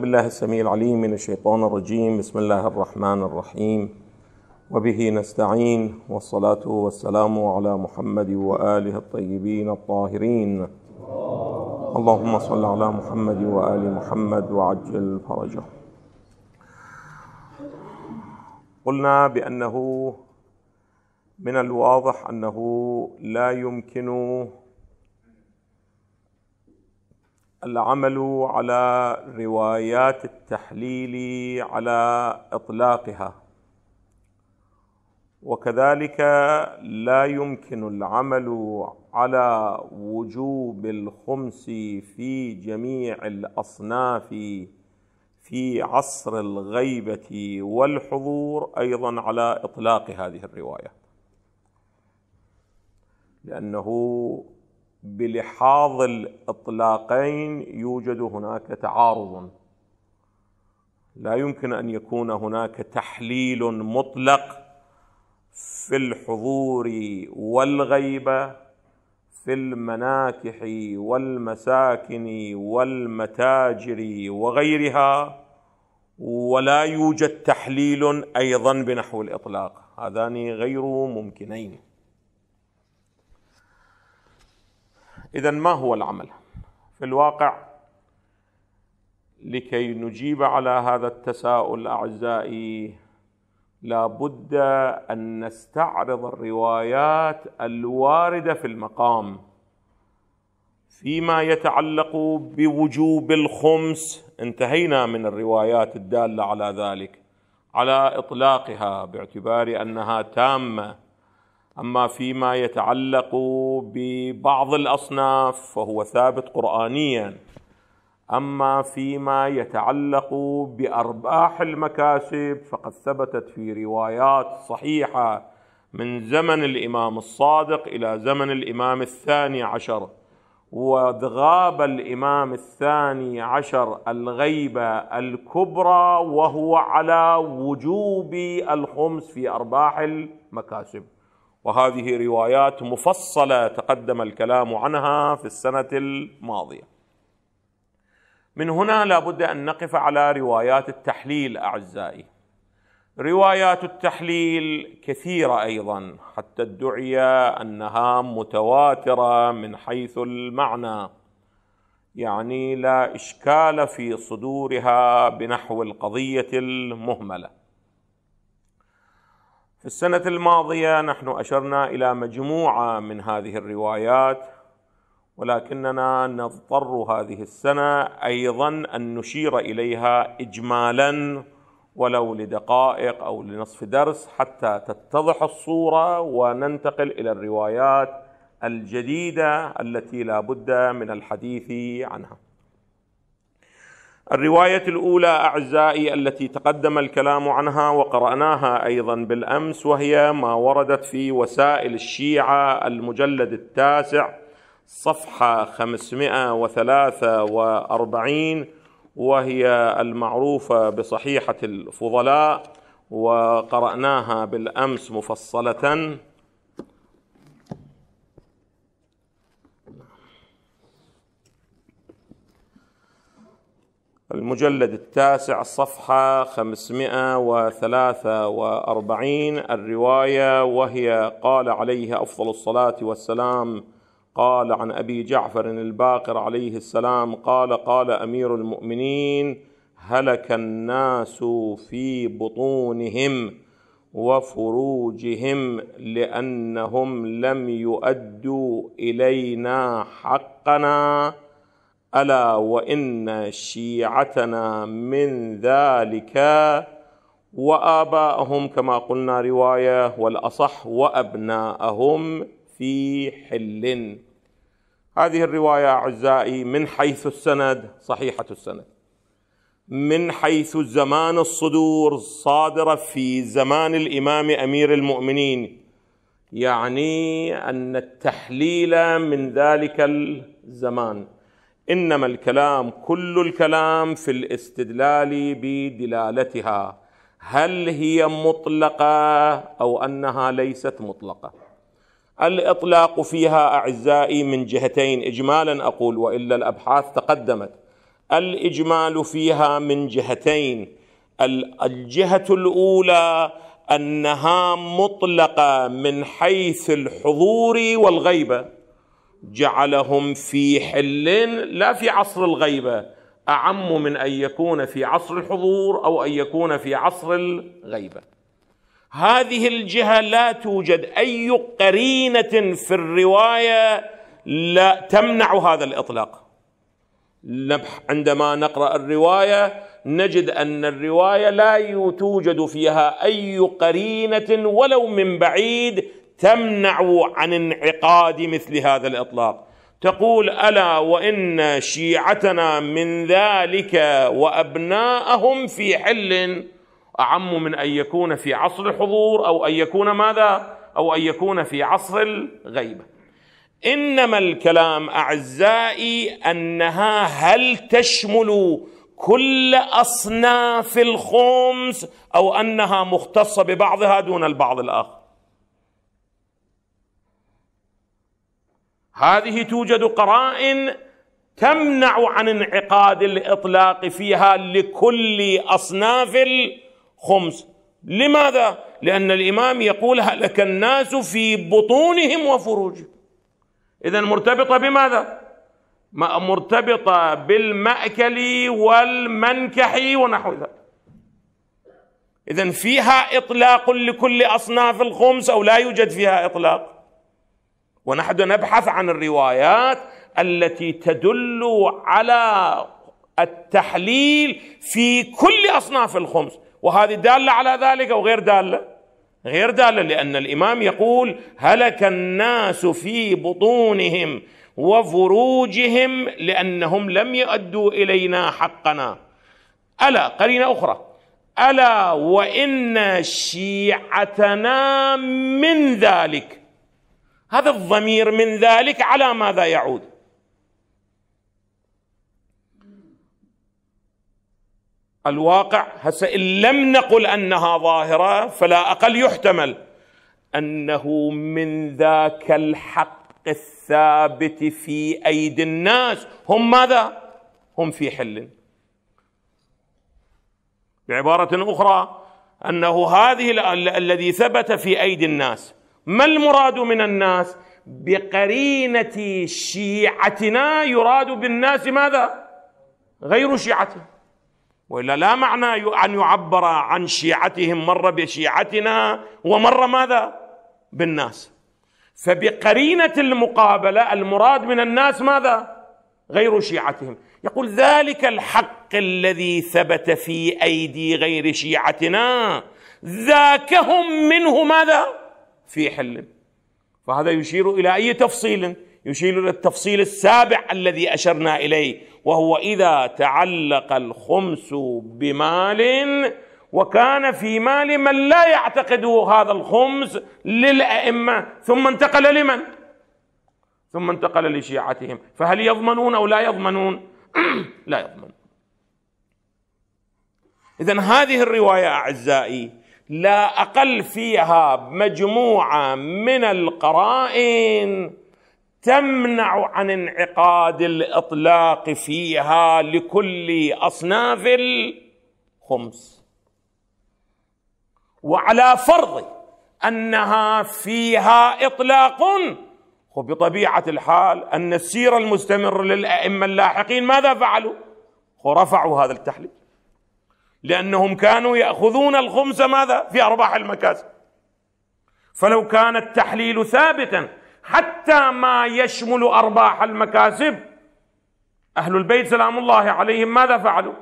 بالله السميع العليم من الشيطان الرجيم بسم الله الرحمن الرحيم وبه نستعين والصلاه والسلام على محمد واله الطيبين الطاهرين اللهم صل على محمد وال محمد وعجل فرجه قلنا بانه من الواضح انه لا يمكن العمل على روايات التحليل على اطلاقها وكذلك لا يمكن العمل على وجوب الخمس في جميع الاصناف في عصر الغيبه والحضور ايضا على اطلاق هذه الروايه لانه بلحاظ الاطلاقين يوجد هناك تعارض لا يمكن ان يكون هناك تحليل مطلق في الحضور والغيبه في المناكح والمساكن والمتاجر وغيرها ولا يوجد تحليل ايضا بنحو الاطلاق هذان غير ممكنين إذا ما هو العمل؟ في الواقع لكي نجيب على هذا التساؤل أعزائي لابد أن نستعرض الروايات الواردة في المقام فيما يتعلق بوجوب الخمس انتهينا من الروايات الدالة على ذلك على إطلاقها باعتبار أنها تامة اما فيما يتعلق ببعض الاصناف فهو ثابت قرانيا اما فيما يتعلق بارباح المكاسب فقد ثبتت في روايات صحيحه من زمن الامام الصادق الى زمن الامام الثاني عشر وغاب الامام الثاني عشر الغيبه الكبرى وهو على وجوب الخمس في ارباح المكاسب وهذه روايات مفصله تقدم الكلام عنها في السنه الماضيه من هنا لابد ان نقف على روايات التحليل اعزائي روايات التحليل كثيره ايضا حتى ادعي انها متواتره من حيث المعنى يعني لا اشكال في صدورها بنحو القضيه المهمله في السنة الماضية نحن أشرنا إلى مجموعة من هذه الروايات ولكننا نضطر هذه السنة أيضا أن نشير إليها إجمالا ولو لدقائق أو لنصف درس حتى تتضح الصورة وننتقل إلى الروايات الجديدة التي لا بد من الحديث عنها الروايه الاولى اعزائي التي تقدم الكلام عنها وقراناها ايضا بالامس وهي ما وردت في وسائل الشيعه المجلد التاسع صفحه 543 وهي المعروفه بصحيحه الفضلاء وقراناها بالامس مفصله المجلد التاسع صفحة 543 الرواية وهي قال عليه أفضل الصلاة والسلام قال عن أبي جعفر الباقر عليه السلام قال قال أمير المؤمنين هلك الناس في بطونهم وفروجهم لأنهم لم يؤدوا إلينا حقنا الا وان شيعتنا من ذلك واباءهم كما قلنا روايه والاصح وابناءهم في حل هذه الروايه اعزائي من حيث السند صحيحه السند من حيث زمان الصدور صادره في زمان الامام امير المؤمنين يعني ان التحليل من ذلك الزمان انما الكلام كل الكلام في الاستدلال بدلالتها هل هي مطلقه او انها ليست مطلقه الاطلاق فيها اعزائي من جهتين اجمالا اقول والا الابحاث تقدمت الاجمال فيها من جهتين الجهه الاولى انها مطلقه من حيث الحضور والغيبه جعلهم في حل لا في عصر الغيبة أعم من أن يكون في عصر الحضور أو أن يكون في عصر الغيبة هذه الجهة لا توجد أي قرينة في الرواية لا تمنع هذا الإطلاق عندما نقرأ الرواية نجد أن الرواية لا توجد فيها أي قرينة ولو من بعيد تمنع عن انعقاد مثل هذا الاطلاق تقول الا وان شيعتنا من ذلك وابناءهم في حل اعم من ان يكون في عصر الحضور او ان يكون ماذا او ان يكون في عصر الغيبه انما الكلام اعزائي انها هل تشمل كل اصناف الخمس او انها مختصه ببعضها دون البعض الاخر هذه توجد قرائن تمنع عن انعقاد الاطلاق فيها لكل اصناف الخمس لماذا لان الامام يقول هلك الناس في بطونهم وفروجهم اذا مرتبطه بماذا مرتبطه بالماكل والمنكح ونحو ذلك اذا فيها اطلاق لكل اصناف الخمس او لا يوجد فيها اطلاق ونحن نبحث عن الروايات التي تدل على التحليل في كل اصناف الخمس وهذه داله على ذلك او غير داله غير داله لان الامام يقول هلك الناس في بطونهم وفروجهم لانهم لم يؤدوا الينا حقنا الا قرينه اخرى الا وان شيعتنا من ذلك هذا الضمير من ذلك على ماذا يعود الواقع هسه إن لم نقل أنها ظاهرة فلا أقل يحتمل أنه من ذاك الحق الثابت في أيدي الناس هم ماذا؟ هم في حل بعبارة أخرى أنه هذه الذي ثبت في أيدي الناس ما المراد من الناس بقرينة شيعتنا يراد بالناس ماذا غير شيعتهم وإلا لا معنى أن يعبر عن شيعتهم مرة بشيعتنا ومرة ماذا بالناس فبقرينة المقابلة المراد من الناس ماذا غير شيعتهم يقول ذلك الحق الذي ثبت في أيدي غير شيعتنا ذاك هم منه ماذا في حل فهذا يشير الى اي تفصيل يشير الى التفصيل السابع الذي اشرنا اليه وهو اذا تعلق الخمس بمال وكان في مال من لا يعتقده هذا الخمس للائمه ثم انتقل لمن؟ ثم انتقل لشيعتهم فهل يضمنون او لا يضمنون؟ لا يضمنون اذا هذه الروايه اعزائي لا اقل فيها مجموعه من القرائن تمنع عن انعقاد الاطلاق فيها لكل اصناف الخمس وعلى فرض انها فيها اطلاق وبطبيعه الحال ان السير المستمر للائمه اللاحقين ماذا فعلوا؟ ورفعوا هذا التحليل لأنهم كانوا يأخذون الخمس ماذا في أرباح المكاسب فلو كان التحليل ثابتا حتى ما يشمل أرباح المكاسب أهل البيت سلام الله عليهم ماذا فعلوا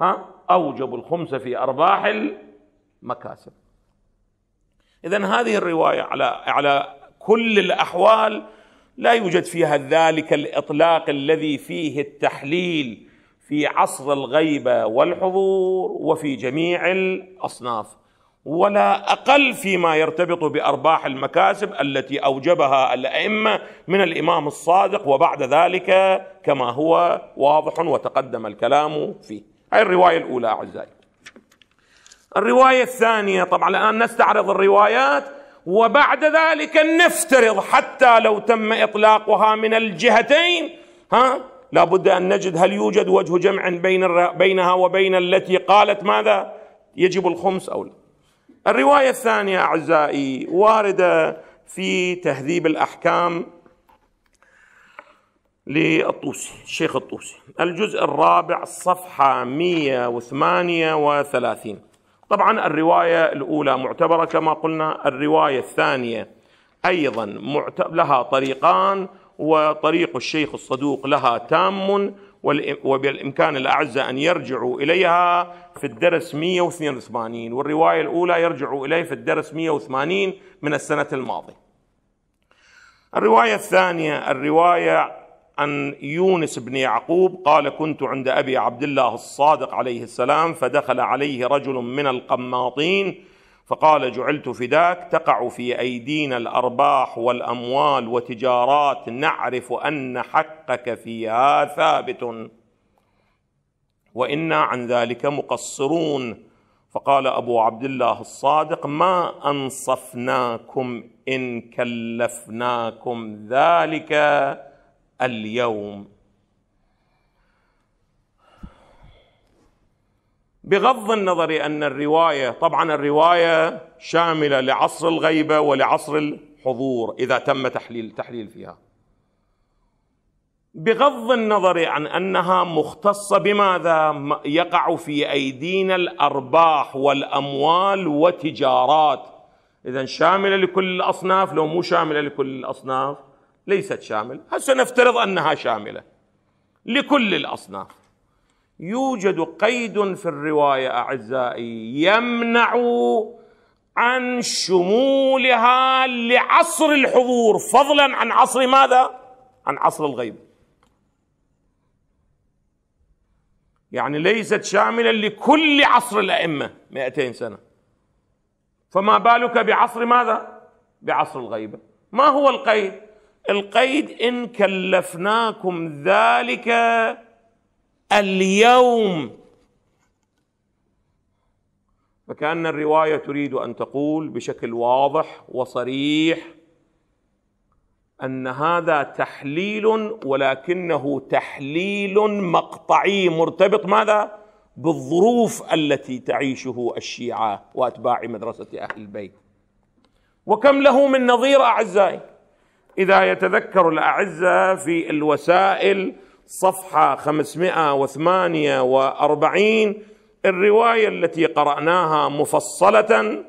ها أوجبوا الخمس في أرباح المكاسب إذا هذه الرواية على على كل الأحوال لا يوجد فيها ذلك الإطلاق الذي فيه التحليل في عصر الغيبه والحضور وفي جميع الاصناف ولا اقل فيما يرتبط بارباح المكاسب التي اوجبها الائمه من الامام الصادق وبعد ذلك كما هو واضح وتقدم الكلام فيه. هذه الروايه الاولى اعزائي. الروايه الثانيه طبعا الان نستعرض الروايات وبعد ذلك نفترض حتى لو تم اطلاقها من الجهتين ها لا بد أن نجد هل يوجد وجه جمع بين بينها وبين التي قالت ماذا يجب الخمس أو لا الرواية الثانية أعزائي واردة في تهذيب الأحكام للطوسي الشيخ الطوسي الجزء الرابع صفحة 138 طبعا الرواية الأولى معتبرة كما قلنا الرواية الثانية أيضا لها طريقان وطريق الشيخ الصدوق لها تام وبالإمكان الأعزة أن يرجعوا إليها في الدرس 182 والرواية الأولى يرجعوا إليه في الدرس 180 من السنة الماضية الرواية الثانية الرواية عن يونس بن يعقوب قال كنت عند أبي عبد الله الصادق عليه السلام فدخل عليه رجل من القماطين فقال جعلت فداك تقع في ايدينا الارباح والاموال وتجارات نعرف ان حقك فيها ثابت وانا عن ذلك مقصرون فقال ابو عبد الله الصادق ما انصفناكم ان كلفناكم ذلك اليوم بغض النظر ان الروايه طبعا الروايه شامله لعصر الغيبه ولعصر الحضور اذا تم تحليل تحليل فيها بغض النظر عن انها مختصه بماذا يقع في ايدينا الارباح والاموال وتجارات اذا شامله لكل الاصناف لو مو شامله لكل الاصناف ليست شامله هسه نفترض انها شامله لكل الاصناف يوجد قيد في الروايه اعزائي يمنع عن شمولها لعصر الحضور فضلا عن عصر ماذا؟ عن عصر الغيب. يعني ليست شاملا لكل عصر الائمه 200 سنه. فما بالك بعصر ماذا؟ بعصر الغيبه. ما هو القيد؟ القيد ان كلفناكم ذلك اليوم فكأن الرواية تريد أن تقول بشكل واضح وصريح أن هذا تحليل ولكنه تحليل مقطعي مرتبط ماذا؟ بالظروف التي تعيشه الشيعة وأتباع مدرسة أهل البيت وكم له من نظير أعزائي إذا يتذكر الأعزة في الوسائل صفحة 548 الرواية التي قرأناها مفصلة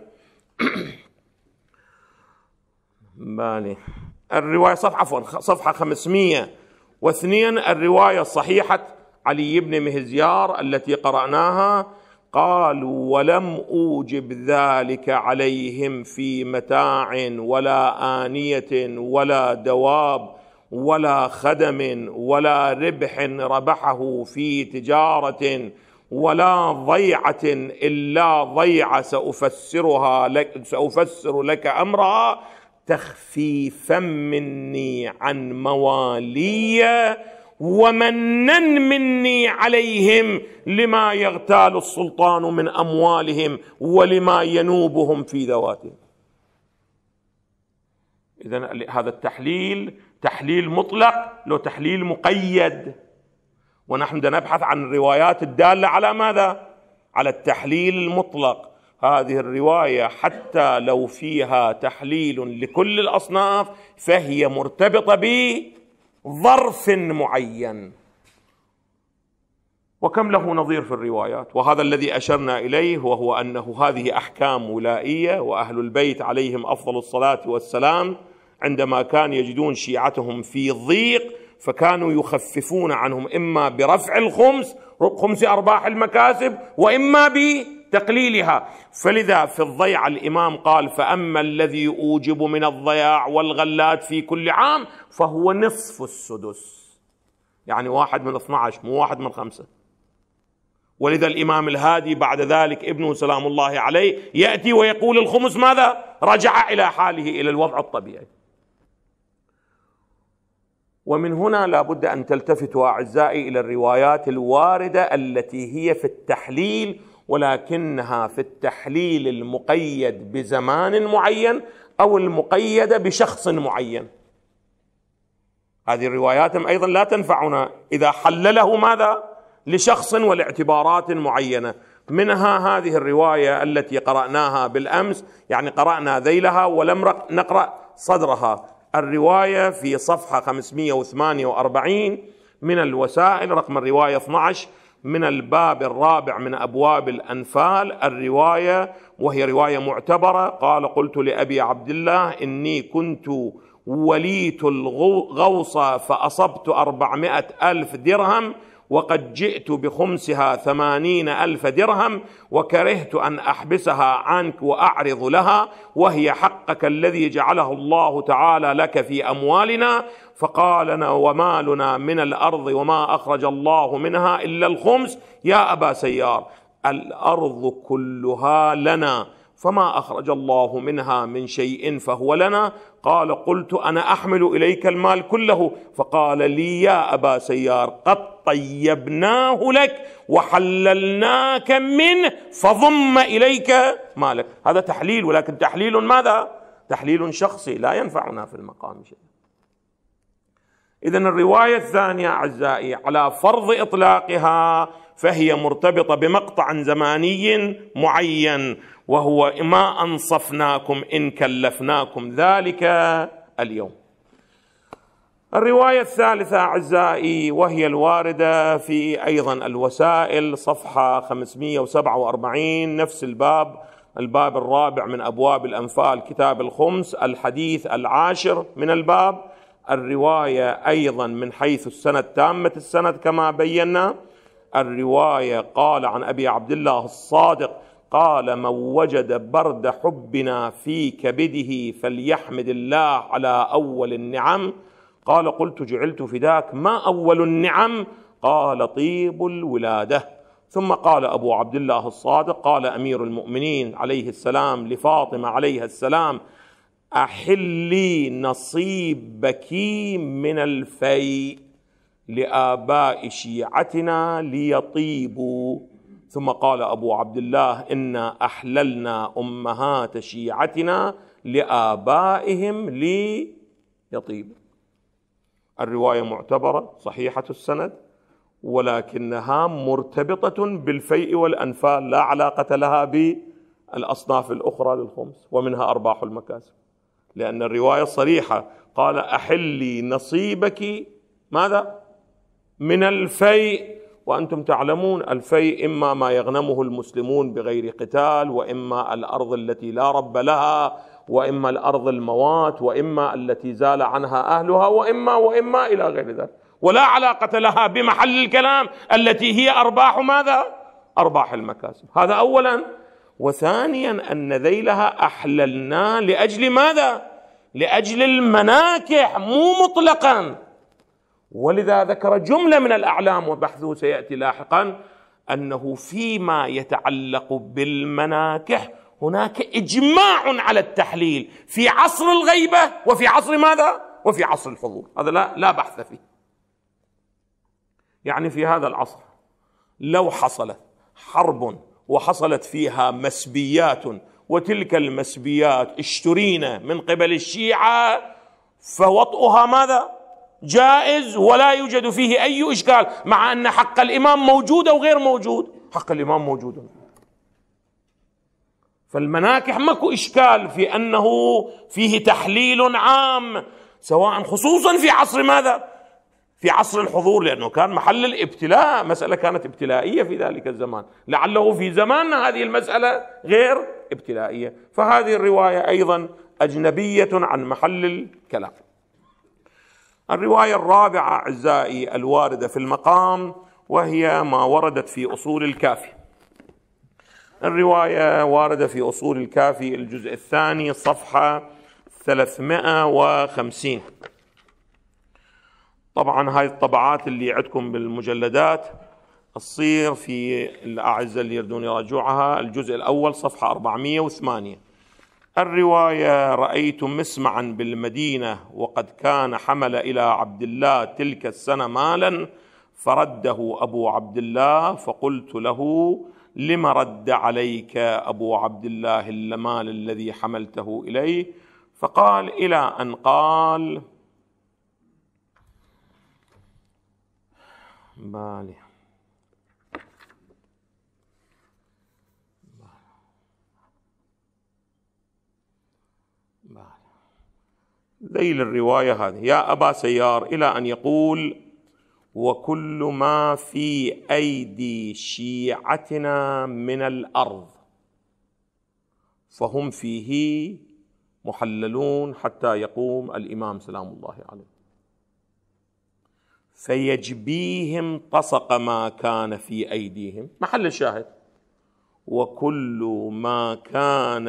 بالي الرواية صفحة عفوا صفحة 502 الرواية صحيحة علي بن مهزيار التي قرأناها قالوا ولم أوجب ذلك عليهم في متاع ولا آنية ولا دواب ولا خدم ولا ربح ربحه في تجاره ولا ضيعه الا ضيعه سافسرها لك سافسر لك امرها تخفيفا مني عن موالي ومنا مني عليهم لما يغتال السلطان من اموالهم ولما ينوبهم في ذواتهم اذا هذا التحليل تحليل مطلق لو تحليل مقيد ونحن نبحث عن الروايات الدالة على ماذا؟ على التحليل المطلق هذه الرواية حتى لو فيها تحليل لكل الأصناف فهي مرتبطة بظرف معين وكم له نظير في الروايات وهذا الذي أشرنا إليه وهو أنه هذه أحكام ولائية وأهل البيت عليهم أفضل الصلاة والسلام عندما كان يجدون شيعتهم في ضيق فكانوا يخففون عنهم إما برفع الخمس خمس أرباح المكاسب وإما بتقليلها فلذا في الضيعة الإمام قال فأما الذي أوجب من الضياع والغلات في كل عام فهو نصف السدس يعني واحد من 12 مو واحد من خمسة ولذا الإمام الهادي بعد ذلك ابنه سلام الله عليه يأتي ويقول الخمس ماذا؟ رجع إلى حاله إلى الوضع الطبيعي ومن هنا لابد ان تلتفتوا اعزائي الى الروايات الوارده التي هي في التحليل ولكنها في التحليل المقيد بزمان معين او المقيده بشخص معين. هذه الروايات ايضا لا تنفعنا اذا حلله ماذا؟ لشخص ولاعتبارات معينه، منها هذه الروايه التي قراناها بالامس، يعني قرانا ذيلها ولم نقرا صدرها، الرواية في صفحة 548 من الوسائل رقم الرواية 12 من الباب الرابع من أبواب الأنفال الرواية وهي رواية معتبرة قال قلت لأبي عبد الله إني كنت وليت الغوص فأصبت أربعمائة ألف درهم وقد جئت بخمسها ثمانين ألف درهم وكرهت أن أحبسها عنك وأعرض لها وهي حقك الذي جعله الله تعالى لك في أموالنا فقال ومالنا من الأرض وما أخرج الله منها إلا الخمس يا أبا سيار الأرض كلها لنا فما اخرج الله منها من شيء فهو لنا قال قلت انا احمل اليك المال كله فقال لي يا ابا سيار قد طيبناه لك وحللناك منه فضم اليك مالك هذا تحليل ولكن تحليل ماذا تحليل شخصي لا ينفعنا في المقام شيء اذا الروايه الثانيه اعزائي على فرض اطلاقها فهي مرتبطه بمقطع زماني معين وهو ما انصفناكم ان كلفناكم ذلك اليوم. الروايه الثالثه اعزائي وهي الوارده في ايضا الوسائل صفحه 547 نفس الباب الباب الرابع من ابواب الانفال كتاب الخمس الحديث العاشر من الباب الروايه ايضا من حيث السند تامه السند كما بينا الروايه قال عن ابي عبد الله الصادق قال من وجد برد حبنا في كبده فليحمد الله على اول النعم قال قلت جعلت فداك ما اول النعم قال طيب الولاده ثم قال ابو عبد الله الصادق قال امير المؤمنين عليه السلام لفاطمه عليها السلام احلي نصيبك من الفيء لاباء شيعتنا ليطيبوا ثم قال أبو عبد الله إنا أحللنا أمهات شيعتنا لآبائهم ليطيب الرواية معتبرة صحيحة السند ولكنها مرتبطة بالفيء والأنفال لا علاقة لها بالأصناف الأخرى للخمس ومنها أرباح المكاسب لأن الرواية صريحة قال أحلي نصيبك ماذا من الفيء وأنتم تعلمون الفيء إما ما يغنمه المسلمون بغير قتال وإما الأرض التي لا رب لها وإما الأرض الموات وإما التي زال عنها أهلها وإما وإما إلى غير ذلك ولا علاقة لها بمحل الكلام التي هي أرباح ماذا؟ أرباح المكاسب هذا أولا وثانيا أن ذيلها أحللنا لأجل ماذا؟ لأجل المناكح مو مطلقا ولذا ذكر جمله من الاعلام وبحثه سياتي لاحقا انه فيما يتعلق بالمناكح هناك اجماع على التحليل في عصر الغيبه وفي عصر ماذا؟ وفي عصر الحضور، هذا لا لا بحث فيه. يعني في هذا العصر لو حصلت حرب وحصلت فيها مسبيات وتلك المسبيات اشترينا من قبل الشيعه فوطئها ماذا؟ جائز ولا يوجد فيه أي إشكال مع أن حق الإمام موجود أو غير موجود حق الإمام موجود فالمناكح ماكو إشكال في أنه فيه تحليل عام سواء خصوصا في عصر ماذا في عصر الحضور لأنه كان محل الابتلاء مسألة كانت ابتلائية في ذلك الزمان لعله في زماننا هذه المسألة غير ابتلائية فهذه الرواية أيضا أجنبية عن محل الكلام الروايه الرابعه اعزائي الوارده في المقام وهي ما وردت في اصول الكافي الروايه وارده في اصول الكافي الجزء الثاني صفحه 350 طبعا هاي الطبعات اللي عندكم بالمجلدات تصير في الأعزة اللي يردون يراجعها الجزء الأول صفحة 408 الروايه رايت مسمعا بالمدينه وقد كان حمل الى عبد الله تلك السنه مالا فرده ابو عبد الله فقلت له لم رد عليك ابو عبد الله المال الذي حملته اليه فقال الى ان قال بالي ذيل الروايه هذه يا ابا سيار الى ان يقول وكل ما في ايدي شيعتنا من الارض فهم فيه محللون حتى يقوم الامام سلام الله عليه فيجبيهم طسق ما كان في ايديهم محل الشاهد وكل ما كان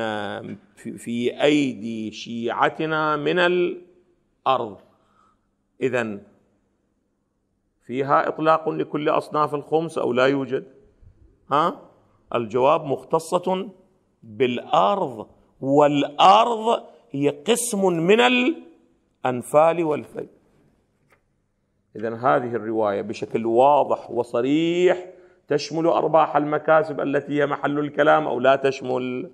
في ايدي شيعتنا من الارض اذا فيها اطلاق لكل اصناف الخمس او لا يوجد ها الجواب مختصه بالارض والارض هي قسم من الانفال والفيل اذا هذه الروايه بشكل واضح وصريح تشمل ارباح المكاسب التي هي محل الكلام او لا تشمل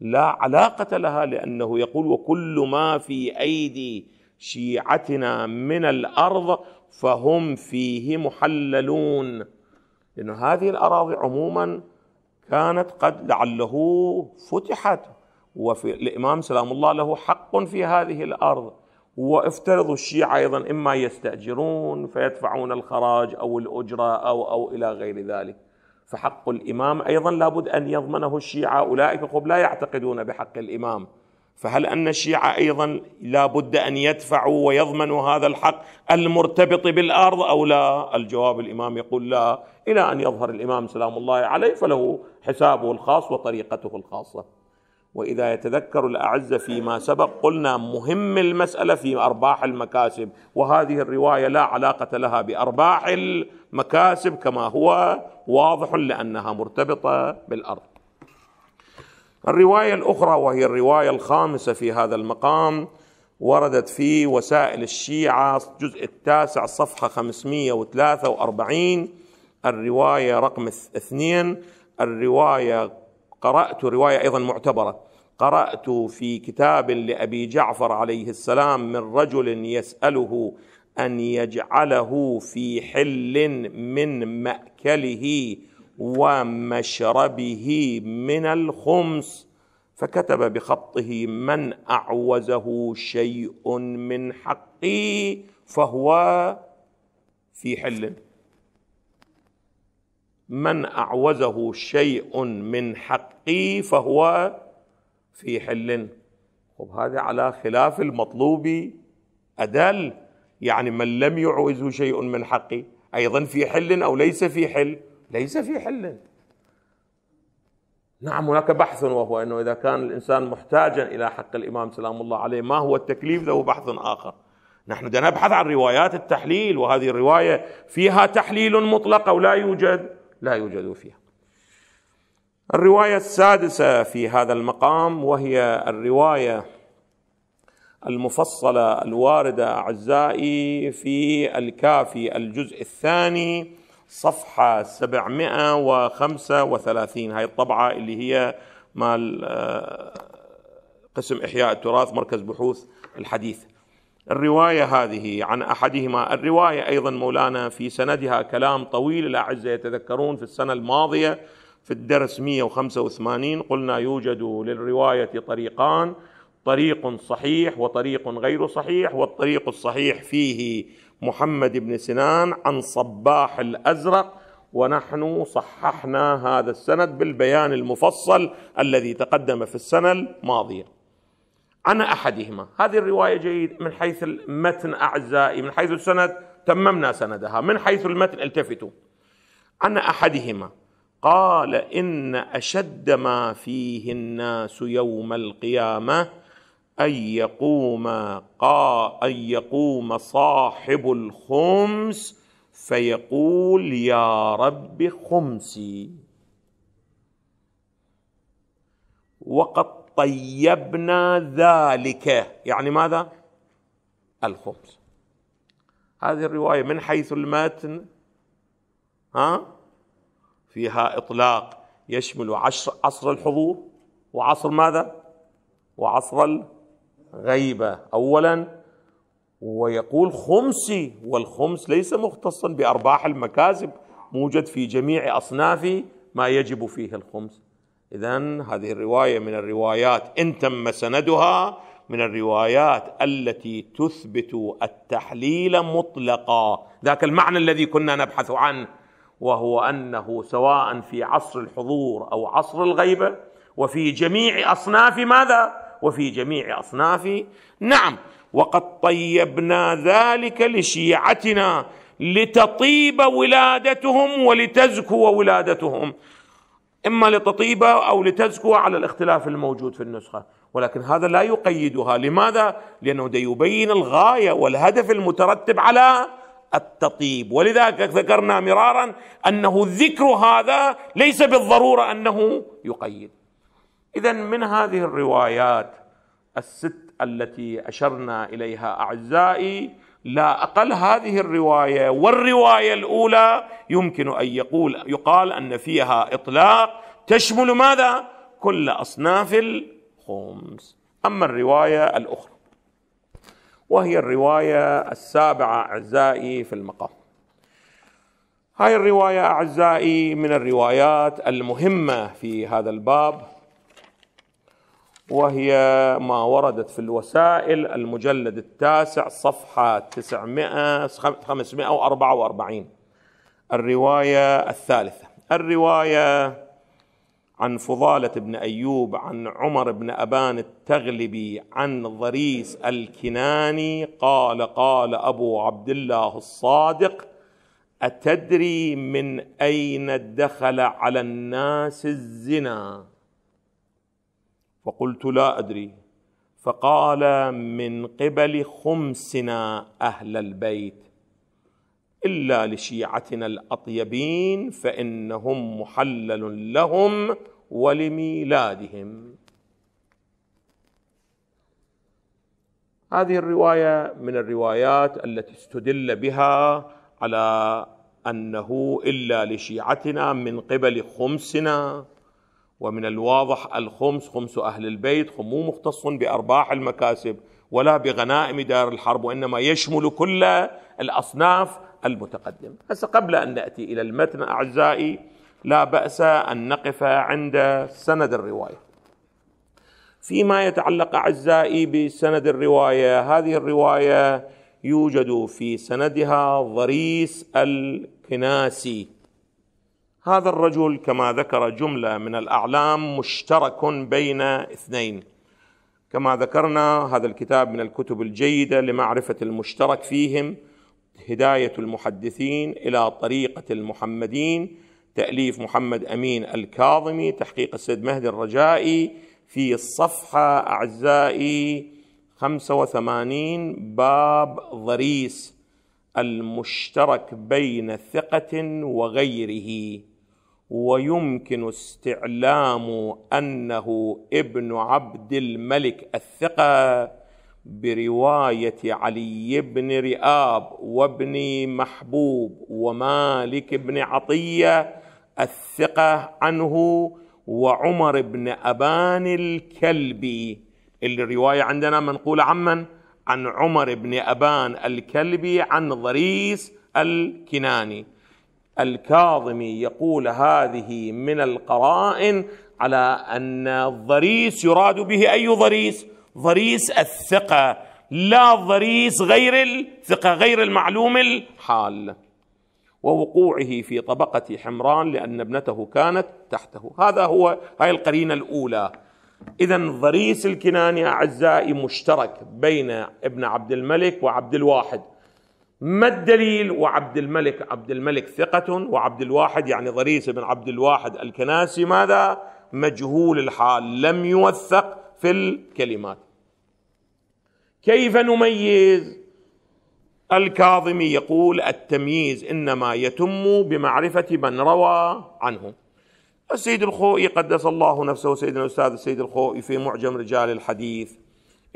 لا علاقه لها لانه يقول وكل ما في ايدي شيعتنا من الارض فهم فيه محللون لأن هذه الأراضي عموما كانت قد لعله فتحت وفي الإمام سلام الله له حق في هذه الأرض وافترضوا الشيعة أيضا إما يستأجرون فيدفعون الخراج أو الأجرة أو أو إلى غير ذلك فحق الإمام أيضا لابد أن يضمنه الشيعة أولئك قب لا يعتقدون بحق الإمام فهل أن الشيعة أيضا لابد أن يدفعوا ويضمنوا هذا الحق المرتبط بالأرض أو لا الجواب الإمام يقول لا إلى أن يظهر الإمام سلام الله عليه فله حسابه الخاص وطريقته الخاصة وإذا يتذكر الأعز فيما سبق قلنا مهم المسألة في أرباح المكاسب وهذه الرواية لا علاقة لها بأرباح المكاسب كما هو واضح لأنها مرتبطة بالأرض الرواية الأخرى وهي الرواية الخامسة في هذا المقام وردت في وسائل الشيعة الجزء التاسع صفحة 543 الرواية رقم اثنين الرواية قرأت رواية أيضا معتبرة قرأت في كتاب لأبي جعفر عليه السلام من رجل يسأله أن يجعله في حل من مأكله ومشربه من الخمس فكتب بخطه من أعوزه شيء من حقي فهو في حل من اعوزه شيء من حقي فهو في حل طب هذا على خلاف المطلوب ادل يعني من لم يعوزه شيء من حقي ايضا في حل او ليس في حل ليس في حل نعم هناك بحث وهو انه اذا كان الانسان محتاجا الى حق الامام سلام الله عليه ما هو التكليف له بحث اخر نحن نبحث عن روايات التحليل وهذه الروايه فيها تحليل مطلق او لا يوجد لا يوجد فيها الروايه السادسه في هذا المقام وهي الروايه المفصله الوارده اعزائي في الكافي الجزء الثاني صفحه 735 هاي الطبعه اللي هي مال آه، قسم احياء التراث مركز بحوث الحديث الرواية هذه عن أحدهما الرواية أيضا مولانا في سندها كلام طويل الأعزة يتذكرون في السنة الماضية في الدرس 185 قلنا يوجد للرواية طريقان طريق صحيح وطريق غير صحيح والطريق الصحيح فيه محمد بن سنان عن صباح الأزرق ونحن صححنا هذا السند بالبيان المفصل الذي تقدم في السنة الماضية عن أحدهما هذه الرواية جيد من حيث المتن أعزائي من حيث السند تممنا سندها من حيث المتن التفتوا عن أحدهما قال إن أشد ما فيه الناس يوم القيامة أن يقوم قا أن يقوم صاحب الخمس فيقول يا رب خمسي وقد طيبنا ذلك يعني ماذا الخبز هذه الروايه من حيث المتن ها فيها اطلاق يشمل عشر عصر الحضور وعصر ماذا وعصر الغيبه اولا ويقول خمسي والخمس ليس مختصا بارباح المكاسب موجد في جميع اصناف ما يجب فيه الخمس إذا هذه الرواية من الروايات إن تم سندها من الروايات التي تثبت التحليل مطلقا ذاك المعنى الذي كنا نبحث عنه وهو أنه سواء في عصر الحضور أو عصر الغيبة وفي جميع أصناف ماذا؟ وفي جميع أصناف نعم وقد طيبنا ذلك لشيعتنا لتطيب ولادتهم ولتزكو ولادتهم إما لتطيبة أو لتزكوة على الاختلاف الموجود في النسخة ولكن هذا لا يقيدها لماذا؟ لأنه دي يبين الغاية والهدف المترتب على التطيب ولذلك ذكرنا مرارا أنه ذكر هذا ليس بالضرورة أنه يقيد إذا من هذه الروايات الست التي أشرنا إليها أعزائي لا اقل هذه الروايه والروايه الاولى يمكن ان يقول يقال ان فيها اطلاق تشمل ماذا؟ كل اصناف الخمس اما الروايه الاخرى وهي الروايه السابعه اعزائي في المقام هاي الروايه اعزائي من الروايات المهمه في هذا الباب وهي ما وردت في الوسائل المجلد التاسع صفحة 900 544 الرواية الثالثة الرواية عن فضالة بن أيوب عن عمر بن أبان التغلبي عن ضريس الكناني قال قال أبو عبد الله الصادق أتدري من أين دخل على الناس الزنا فقلت لا ادري فقال من قبل خمسنا اهل البيت الا لشيعتنا الاطيبين فانهم محلل لهم ولميلادهم هذه الروايه من الروايات التي استدل بها على انه الا لشيعتنا من قبل خمسنا ومن الواضح الخمس خمس أهل البيت مو مختص بأرباح المكاسب ولا بغنائم دار الحرب وإنما يشمل كل الأصناف المتقدمة هسه قبل أن نأتي إلى المتن أعزائي لا بأس أن نقف عند سند الرواية فيما يتعلق أعزائي بسند الرواية هذه الرواية يوجد في سندها ضريس الكناسي هذا الرجل كما ذكر جمله من الاعلام مشترك بين اثنين كما ذكرنا هذا الكتاب من الكتب الجيده لمعرفه المشترك فيهم هدايه المحدثين الى طريقه المحمدين تاليف محمد امين الكاظمي تحقيق السيد مهدي الرجائي في الصفحه اعزائي 85 باب ضريس المشترك بين ثقة وغيره ويمكن استعلام انه ابن عبد الملك الثقه بروايه علي بن رئاب وابن محبوب ومالك بن عطيه الثقه عنه وعمر بن ابان الكلبي الروايه عندنا منقوله عمن عن عمر بن ابان الكلبي عن ضريس الكناني الكاظمي يقول هذه من القرائن على ان الضريس يراد به اي ضريس؟ ضريس الثقه لا ضريس غير الثقه غير المعلوم الحال ووقوعه في طبقه حمران لان ابنته كانت تحته، هذا هو هاي القرينه الاولى. اذا ضريس الكناني اعزائي مشترك بين ابن عبد الملك وعبد الواحد ما الدليل وعبد الملك عبد الملك ثقة وعبد الواحد يعني ضريس بن عبد الواحد الكناسي ماذا مجهول الحال لم يوثق في الكلمات كيف نميز الكاظمي يقول التمييز انما يتم بمعرفه من روى عنه السيد الخوئي قدس الله نفسه سيدنا الاستاذ السيد الخوئي في معجم رجال الحديث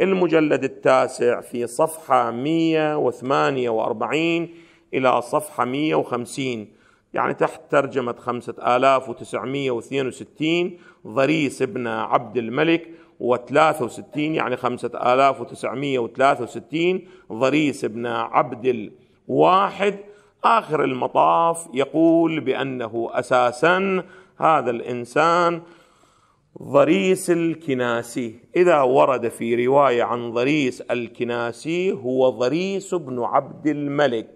المجلد التاسع في صفحة 148 إلى صفحة 150 يعني تحت ترجمة 5962 ضريس ابن عبد الملك و63 يعني 5963 ضريس ابن عبد الواحد آخر المطاف يقول بأنه أساسا هذا الإنسان ضريس الكناسي اذا ورد في روايه عن ضريس الكناسي هو ضريس بن عبد الملك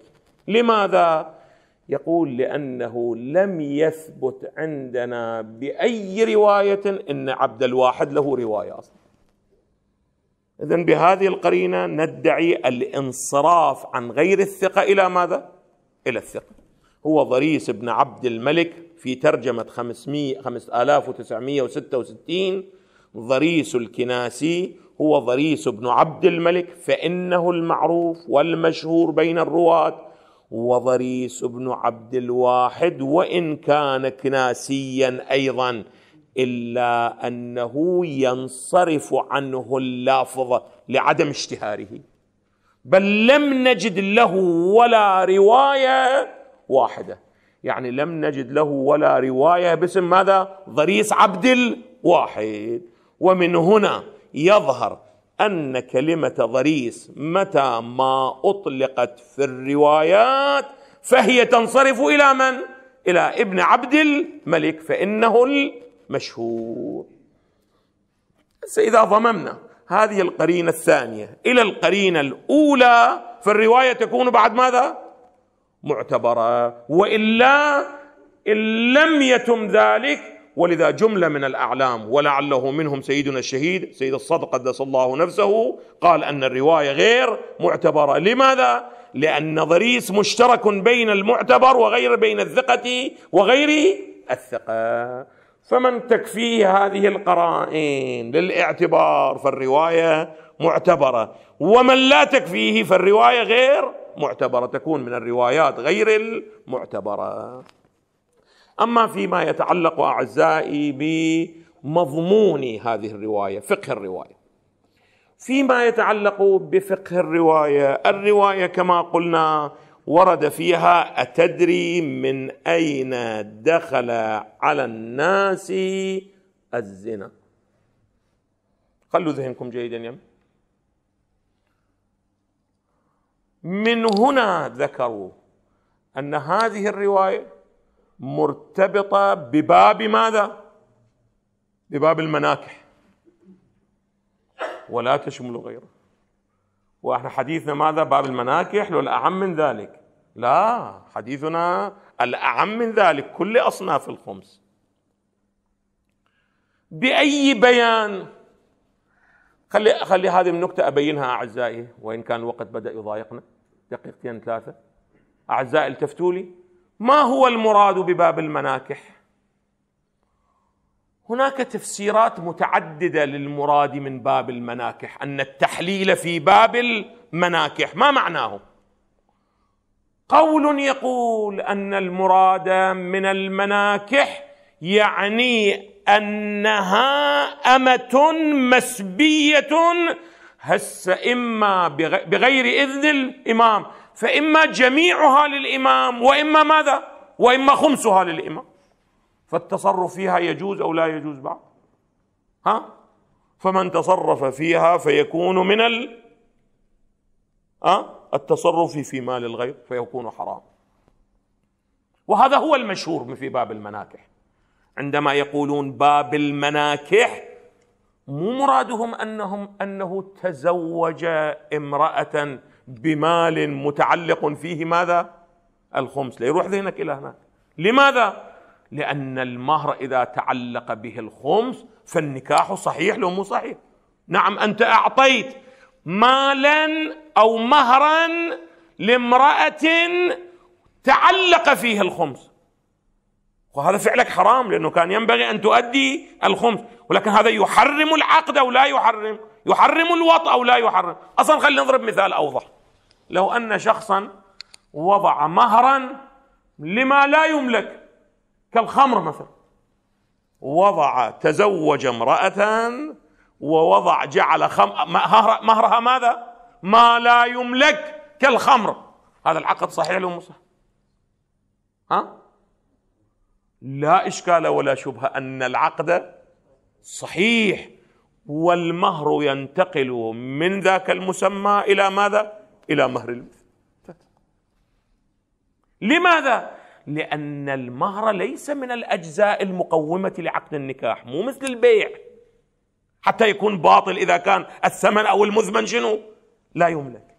لماذا يقول لانه لم يثبت عندنا باي روايه ان عبد الواحد له روايه اصلا اذا بهذه القرينه ندعي الانصراف عن غير الثقه الى ماذا الى الثقه هو ضريس بن عبد الملك في ترجمة 500 5966 ضريس الكناسي هو ضريس بن عبد الملك فإنه المعروف والمشهور بين الرواة وضريس بن عبد الواحد وإن كان كناسيا أيضا إلا أنه ينصرف عنه اللافظ لعدم اشتهاره بل لم نجد له ولا روايه واحدة يعني لم نجد له ولا رواية باسم ماذا ضريس عبد الواحد ومن هنا يظهر أن كلمة ضريس متى ما أطلقت في الروايات فهي تنصرف إلى من؟ إلى ابن عبد الملك فإنه المشهور إذا ضممنا هذه القرينة الثانية إلى القرينة الأولى فالرواية تكون بعد ماذا؟ معتبره والا ان لم يتم ذلك ولذا جمله من الاعلام ولعله منهم سيدنا الشهيد سيد الصدق قدس الله نفسه قال ان الروايه غير معتبره لماذا لان ضريس مشترك بين المعتبر وغير بين الثقه وغير الثقه فمن تكفيه هذه القرائن للاعتبار فالروايه معتبره ومن لا تكفيه فالروايه غير معتبرة تكون من الروايات غير المعتبرة أما فيما يتعلق أعزائي بمضمون هذه الرواية فقه الرواية فيما يتعلق بفقه الرواية الرواية كما قلنا ورد فيها أتدري من أين دخل على الناس الزنا خلوا ذهنكم جيدا يم من هنا ذكروا ان هذه الروايه مرتبطه بباب ماذا؟ بباب المناكح ولا تشمل غيره واحنا حديثنا ماذا؟ باب المناكح والاعم من ذلك لا حديثنا الاعم من ذلك كل اصناف الخمس باي بيان خلي خلي هذه النكته ابينها اعزائي وان كان الوقت بدا يضايقنا دقيقتين ثلاثه اعزائي التفتوا لي ما هو المراد بباب المناكح هناك تفسيرات متعدده للمراد من باب المناكح ان التحليل في باب المناكح ما معناه قول يقول ان المراد من المناكح يعني أنها أمة مسبية هس إما بغير إذن الإمام فإما جميعها للإمام وإما ماذا وإما خمسها للإمام فالتصرف فيها يجوز أو لا يجوز بعد ها فمن تصرف فيها فيكون من ال التصرف في مال الغير فيكون حرام وهذا هو المشهور في باب المناكح عندما يقولون باب المناكح مو مرادهم انهم انه تزوج امراه بمال متعلق فيه ماذا؟ الخمس، لا يروح ذهنك الى هناك. لماذا؟ لان المهر اذا تعلق به الخمس فالنكاح صحيح لو مو صحيح. نعم انت اعطيت مالا او مهرا لامراه تعلق فيه الخمس وهذا فعلك حرام لأنه كان ينبغي أن تؤدي الخمس ولكن هذا يحرم العقد أو لا يحرم يحرم الوطأ أو لا يحرم أصلا خلينا نضرب مثال أوضح لو أن شخصا وضع مهرا لما لا يملك كالخمر مثلا وضع تزوج امرأة ووضع جعل خم... مهر... مهرها ماذا؟ ما لا يملك كالخمر هذا العقد صحيح مو مصح ها؟ لا إشكال ولا شبهة أن العقد صحيح والمهر ينتقل من ذاك المسمى إلى ماذا؟ إلى مهر المثل لماذا؟ لأن المهر ليس من الأجزاء المقومة لعقد النكاح مو مثل البيع حتى يكون باطل إذا كان الثمن أو المزمن شنو؟ لا يملك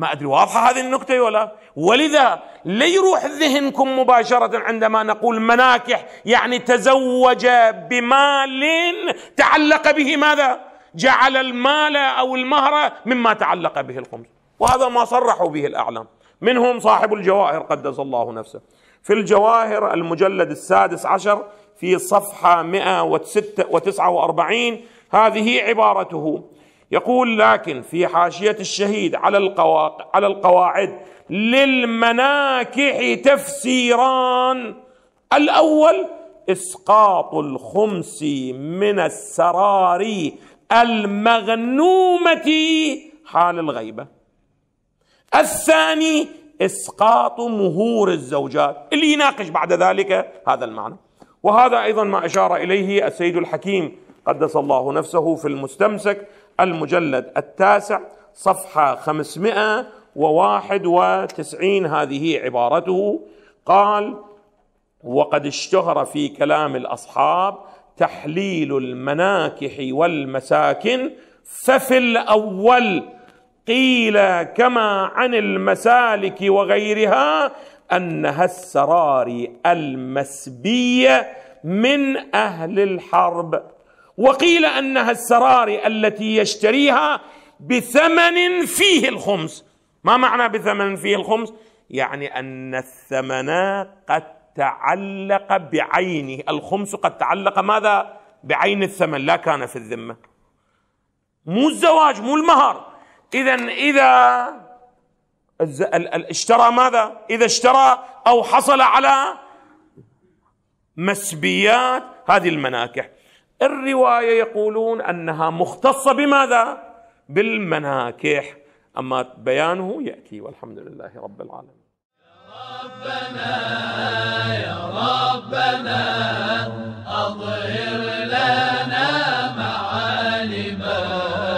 ما أدري واضحة هذه النكتة ولا ولذا لا يروح ذهنكم مباشرة عندما نقول مناكح يعني تزوج بمال تعلق به ماذا جعل المال أو المهر مما تعلق به الخمس وهذا ما صرحوا به الأعلام منهم صاحب الجواهر قدس الله نفسه في الجواهر المجلد السادس عشر في صفحة 149 هذه عبارته يقول لكن في حاشية الشهيد على القواعد على القواعد للمناكح تفسيران الأول إسقاط الخمس من السرار المغنومة حال الغيبة الثاني إسقاط مهور الزوجات اللي يناقش بعد ذلك هذا المعنى وهذا أيضا ما أشار إليه السيد الحكيم قدس الله نفسه في المستمسك المجلد التاسع صفحة 591 هذه عبارته قال وقد اشتهر في كلام الأصحاب تحليل المناكح والمساكن ففي الأول قيل كما عن المسالك وغيرها أنها السراري المسبية من أهل الحرب وقيل انها السراري التي يشتريها بثمن فيه الخمس ما معنى بثمن فيه الخمس يعني ان الثمن قد تعلق بعينه الخمس قد تعلق ماذا بعين الثمن لا كان في الذمه مو الزواج مو المهر اذا اذا اشترى ماذا اذا اشترى او حصل على مسبيات هذه المناكح الروايه يقولون انها مختصه بماذا؟ بالمناكح اما بيانه ياتي والحمد لله رب العالمين. يا ربنا يا ربنا اظهر لنا معالمك